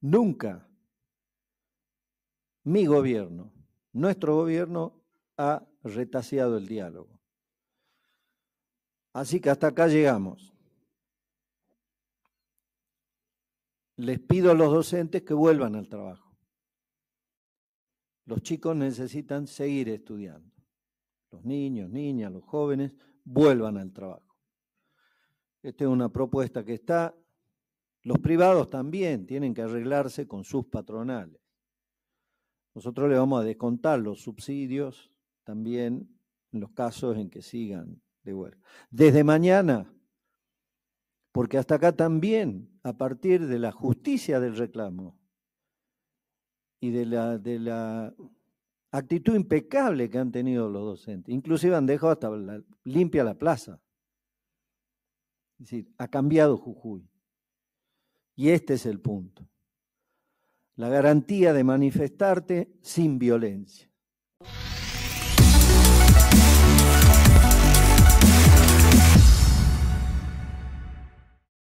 Nunca mi gobierno, nuestro gobierno ha retaseado el diálogo. Así que hasta acá llegamos. Les pido a los docentes que vuelvan al trabajo. Los chicos necesitan seguir estudiando. Los niños, niñas, los jóvenes, vuelvan al trabajo. Esta es una propuesta que está los privados también tienen que arreglarse con sus patronales. Nosotros le vamos a descontar los subsidios también en los casos en que sigan de huelga. Desde mañana, porque hasta acá también, a partir de la justicia del reclamo y de la, actitud impecable que han tenido los docentes, inclusive han dejado hasta limpia la plaza. Es decir, ha cambiado Jujuy. Y este es el punto. La garantía de manifestarte sin violencia.